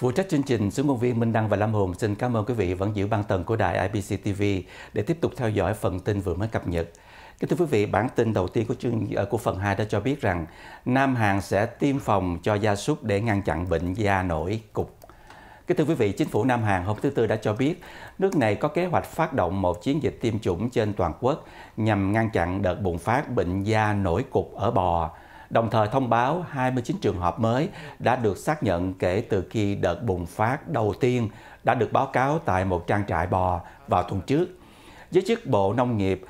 Phụ trách chương trình xuống công viên Minh Đăng và Lâm Hùng xin cảm ơn quý vị vẫn giữ ban tần của đài IBC TV để tiếp tục theo dõi phần tin vừa mới cập nhật. Kính thưa quý vị, bản tin đầu tiên của chương ờ, của phần 2 đã cho biết rằng Nam Hàn sẽ tiêm phòng cho gia súc để ngăn chặn bệnh da nổi cục. Kính thưa quý vị, chính phủ Nam Hàn hôm thứ Tư đã cho biết nước này có kế hoạch phát động một chiến dịch tiêm chủng trên toàn quốc nhằm ngăn chặn đợt bùng phát bệnh da nổi cục ở bò đồng thời thông báo 29 trường hợp mới đã được xác nhận kể từ khi đợt bùng phát đầu tiên đã được báo cáo tại một trang trại bò vào tuần trước. Giới chức Bộ Nông nghiệp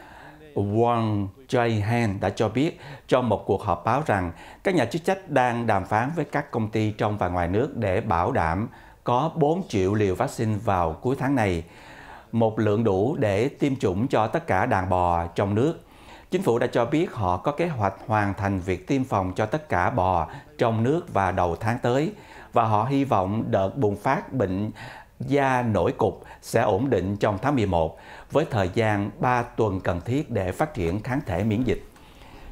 Wang Jai han đã cho biết trong một cuộc họp báo rằng các nhà chức trách đang đàm phán với các công ty trong và ngoài nước để bảo đảm có 4 triệu liều vaccine vào cuối tháng này, một lượng đủ để tiêm chủng cho tất cả đàn bò trong nước. Chính phủ đã cho biết họ có kế hoạch hoàn thành việc tiêm phòng cho tất cả bò trong nước vào đầu tháng tới và họ hy vọng đợt bùng phát bệnh da nổi cục sẽ ổn định trong tháng 11 với thời gian 3 tuần cần thiết để phát triển kháng thể miễn dịch.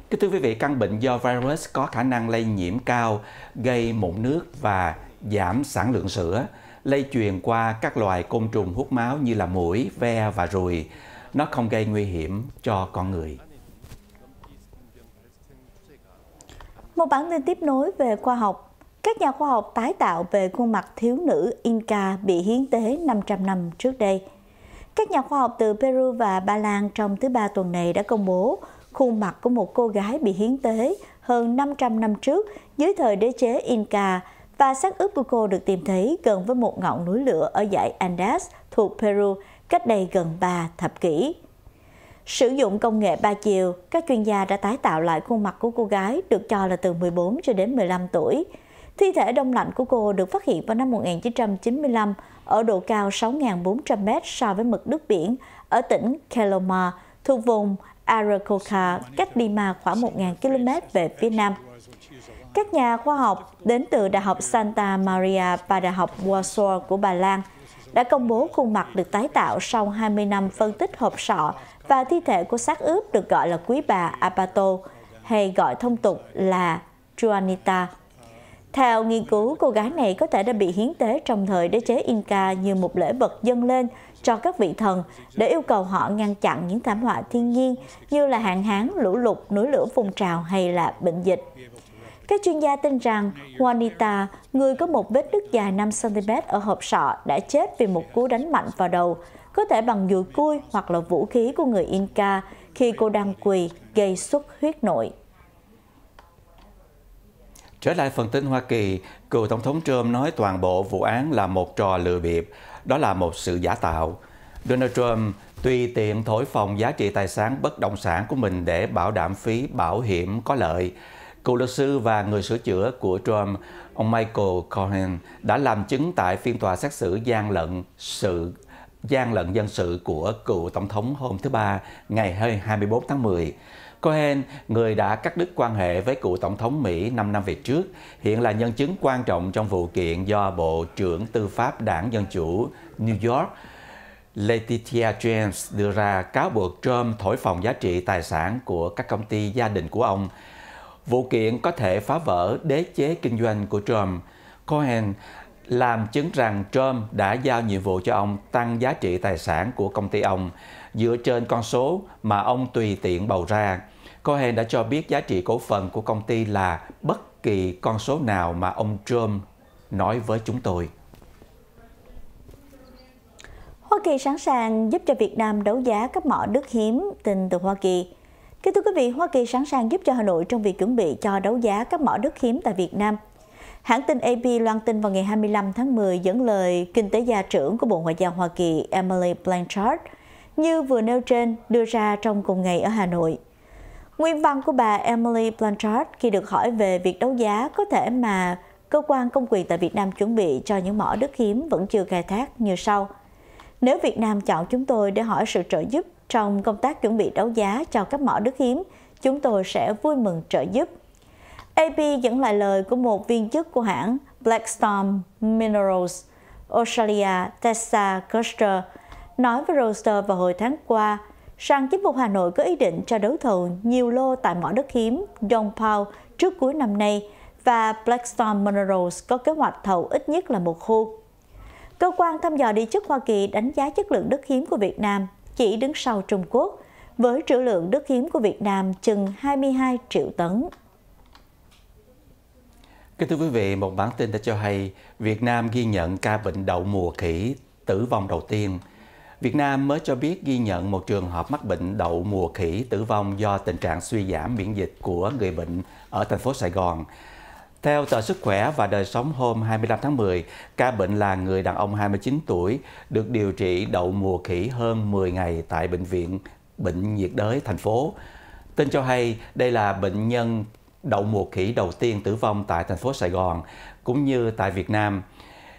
Kính thưa quý vị, căn bệnh do virus có khả năng lây nhiễm cao, gây mụn nước và giảm sản lượng sữa, lây truyền qua các loài côn trùng hút máu như là muỗi, ve và ruồi. Nó không gây nguy hiểm cho con người. Một bản tin tiếp nối về khoa học. Các nhà khoa học tái tạo về khuôn mặt thiếu nữ Inca bị hiến tế 500 năm trước đây. Các nhà khoa học từ Peru và Ba Lan trong thứ ba tuần này đã công bố khuôn mặt của một cô gái bị hiến tế hơn 500 năm trước dưới thời đế chế Inca và xác ướp của cô được tìm thấy gần với một ngọn núi lửa ở dãy Andes thuộc Peru cách đây gần 3 thập kỷ. Sử dụng công nghệ ba chiều, các chuyên gia đã tái tạo lại khuôn mặt của cô gái được cho là từ 14 cho đến 15 tuổi. Thi thể đông lạnh của cô được phát hiện vào năm 1995 ở độ cao 6.400m so với mực nước biển ở tỉnh Keloma thuộc vùng Arakoka, cách Lima khoảng 1.000 km về phía nam. Các nhà khoa học đến từ Đại học Santa Maria và Đại học Warsaw của Bà Lan – đã công bố khuôn mặt được tái tạo sau 20 năm phân tích hộp sọ và thi thể của xác ướp được gọi là quý bà Apato hay gọi thông tục là Juanita. Theo nghiên cứu, cô gái này có thể đã bị hiến tế trong thời đế chế Inca như một lễ vật dâng lên cho các vị thần để yêu cầu họ ngăn chặn những thảm họa thiên nhiên như là hạn hán, lũ lụt, núi lửa phun trào hay là bệnh dịch. Các chuyên gia tin rằng Juanita, người có một vết đứt dài 5cm ở hộp sọ, đã chết vì một cú đánh mạnh vào đầu, có thể bằng dùi cui hoặc là vũ khí của người Inca khi cô đang quỳ gây xuất huyết nội. Trở lại phần tin Hoa Kỳ, cựu Tổng thống Trump nói toàn bộ vụ án là một trò lừa bịp, đó là một sự giả tạo. Donald Trump tùy tiện thổi phồng giá trị tài sản bất động sản của mình để bảo đảm phí bảo hiểm có lợi, Cựu luật sư và người sửa chữa của Trump, ông Michael Cohen đã làm chứng tại phiên tòa xét xử gian lận sự gian lận dân sự của cựu tổng thống hôm thứ ba ngày 24 tháng 10. Cohen, người đã cắt đứt quan hệ với cựu tổng thống Mỹ 5 năm về trước, hiện là nhân chứng quan trọng trong vụ kiện do Bộ trưởng Tư pháp Đảng Dân Chủ New York Letitia James đưa ra cáo buộc Trump thổi phồng giá trị tài sản của các công ty gia đình của ông Vụ kiện có thể phá vỡ đế chế kinh doanh của Trump. Cohen làm chứng rằng Trump đã giao nhiệm vụ cho ông tăng giá trị tài sản của công ty ông dựa trên con số mà ông tùy tiện bầu ra. Cohen đã cho biết giá trị cổ phần của công ty là bất kỳ con số nào mà ông Trump nói với chúng tôi. Hoa Kỳ sẵn sàng giúp cho Việt Nam đấu giá các mỏ đất hiếm tin từ Hoa Kỳ. Kính thưa quý vị, Hoa Kỳ sẵn sàng giúp cho Hà Nội trong việc chuẩn bị cho đấu giá các mỏ đất hiếm tại Việt Nam. Hãng tin AP loan tin vào ngày 25 tháng 10 dẫn lời kinh tế gia trưởng của Bộ Ngoại giao Hoa Kỳ Emily Blanchard như vừa nêu trên đưa ra trong cùng ngày ở Hà Nội. Nguyên văn của bà Emily Blanchard khi được hỏi về việc đấu giá có thể mà cơ quan công quyền tại Việt Nam chuẩn bị cho những mỏ đất hiếm vẫn chưa khai thác như sau. Nếu Việt Nam chọn chúng tôi để hỏi sự trợ giúp trong công tác chuẩn bị đấu giá cho các mỏ đất hiếm, chúng tôi sẽ vui mừng trợ giúp. AP dẫn lại lời của một viên chức của hãng Blackstone Minerals Australia Tessa Custer nói với Reuters vào hồi tháng qua rằng chính phủ Hà Nội có ý định cho đấu thầu nhiều lô tại mỏ đất hiếm Dong Pao trước cuối năm nay và Blackstone Minerals có kế hoạch thầu ít nhất là một khu. Cơ quan thăm dò địa chất Hoa Kỳ đánh giá chất lượng đất hiếm của Việt Nam chỉ đứng sau Trung Quốc, với trữ lượng đất hiếm của Việt Nam chừng 22 triệu tấn. Kính thưa quý vị, một bản tin đã cho hay Việt Nam ghi nhận ca bệnh đậu mùa khỉ tử vong đầu tiên. Việt Nam mới cho biết ghi nhận một trường hợp mắc bệnh đậu mùa khỉ tử vong do tình trạng suy giảm miễn dịch của người bệnh ở thành phố Sài Gòn. Theo tờ Sức khỏe và Đời sống hôm 25 tháng 10, ca bệnh là người đàn ông 29 tuổi, được điều trị đậu mùa khỉ hơn 10 ngày tại Bệnh viện Bệnh nhiệt đới thành phố. Tin cho hay đây là bệnh nhân đậu mùa khỉ đầu tiên tử vong tại thành phố Sài Gòn, cũng như tại Việt Nam.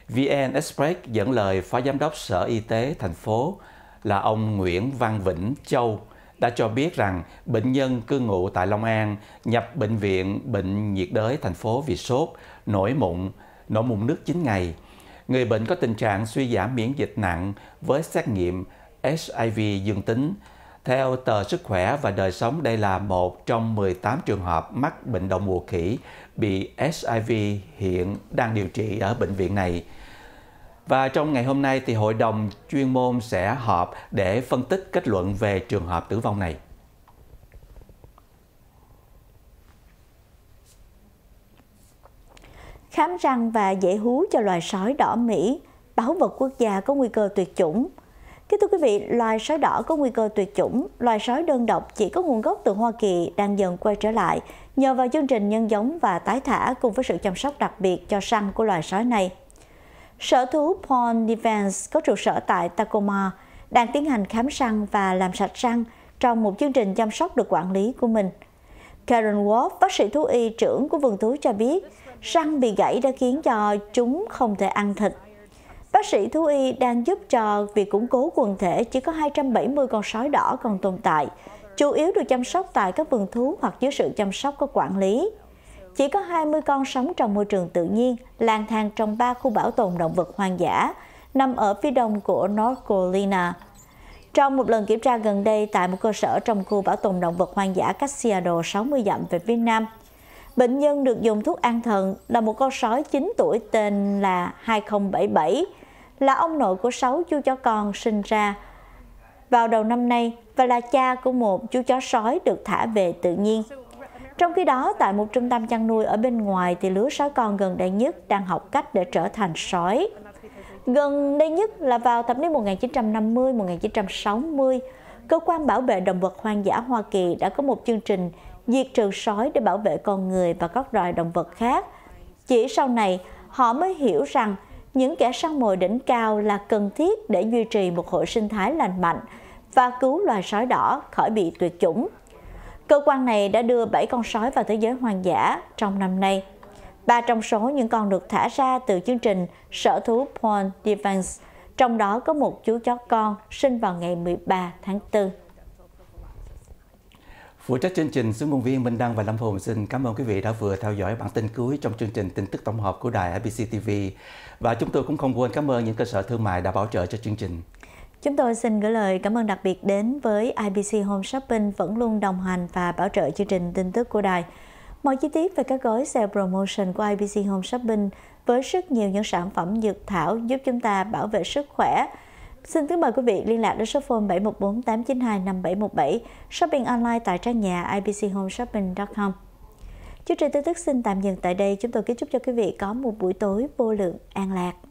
VN Express dẫn lời Phó Giám đốc Sở Y tế thành phố là ông Nguyễn Văn Vĩnh Châu đã cho biết rằng bệnh nhân cư ngụ tại Long An nhập bệnh viện bệnh nhiệt đới thành phố vì sốt, nổi mụn, nổi mụn nước 9 ngày. Người bệnh có tình trạng suy giảm miễn dịch nặng với xét nghiệm HIV dương tính. Theo tờ Sức khỏe và đời sống, đây là một trong 18 trường hợp mắc bệnh đậu mùa khỉ bị HIV hiện đang điều trị ở bệnh viện này. Và trong ngày hôm nay thì hội đồng chuyên môn sẽ họp để phân tích kết luận về trường hợp tử vong này. Khám răng và dễ hú cho loài sói đỏ Mỹ, báo vật quốc gia có nguy cơ tuyệt chủng. Kính thưa quý vị, loài sói đỏ có nguy cơ tuyệt chủng, loài sói đơn độc chỉ có nguồn gốc từ Hoa Kỳ đang dần quay trở lại nhờ vào chương trình nhân giống và tái thả cùng với sự chăm sóc đặc biệt cho săn của loài sói này Sở thú Pawn Defense có trụ sở tại Tacoma đang tiến hành khám răng và làm sạch răng trong một chương trình chăm sóc được quản lý của mình. Karen Wolf, bác sĩ thú y trưởng của vườn thú cho biết, răng bị gãy đã khiến cho chúng không thể ăn thịt. Bác sĩ thú y đang giúp cho việc củng cố quần thể chỉ có 270 con sói đỏ còn tồn tại, chủ yếu được chăm sóc tại các vườn thú hoặc dưới sự chăm sóc có quản lý chỉ có 20 con sống trong môi trường tự nhiên, lang thang trong 3 khu bảo tồn động vật hoang dã, nằm ở phía đông của North Carolina. Trong một lần kiểm tra gần đây tại một cơ sở trong khu bảo tồn động vật hoang dã cách Seattle 60 dặm về phía nam, bệnh nhân được dùng thuốc an thần là một con sói 9 tuổi tên là 2077, là ông nội của 6 chú chó con sinh ra vào đầu năm nay và là cha của một chú chó sói được thả về tự nhiên. Trong khi đó, tại một trung tâm chăn nuôi ở bên ngoài thì lứa sói con gần đây nhất đang học cách để trở thành sói. Gần đây nhất là vào thập niên 1950-1960, cơ quan bảo vệ động vật hoang dã Hoa Kỳ đã có một chương trình diệt trừ sói để bảo vệ con người và các loài động vật khác. Chỉ sau này, họ mới hiểu rằng những kẻ săn mồi đỉnh cao là cần thiết để duy trì một hệ sinh thái lành mạnh và cứu loài sói đỏ khỏi bị tuyệt chủng. Cơ quan này đã đưa 7 con sói vào thế giới hoang dã trong năm nay. Ba trong số những con được thả ra từ chương trình Sở thú Pawn Defense, trong đó có một chú chó con sinh vào ngày 13 tháng 4. Phụ trách chương trình xứng công viên Minh Đăng và Lâm Hùng xin cảm ơn quý vị đã vừa theo dõi bản tin cuối trong chương trình tin tức tổng hợp của đài ABC TV. Và chúng tôi cũng không quên cảm ơn những cơ sở thương mại đã bảo trợ cho chương trình. Chúng tôi xin gửi lời cảm ơn đặc biệt đến với IBC Home Shopping vẫn luôn đồng hành và bảo trợ chương trình tin tức của đài. Mọi chi tiết về các gói sale promotion của IBC Home Shopping với rất nhiều những sản phẩm dược thảo giúp chúng ta bảo vệ sức khỏe. Xin kính mời quý vị liên lạc đến số phone 714 892 5717, shopping online tại trang nhà ibchomeshopping.com. Chương trình tin tức xin tạm dừng tại đây. Chúng tôi kính chúc cho quý vị có một buổi tối vô lượng an lạc.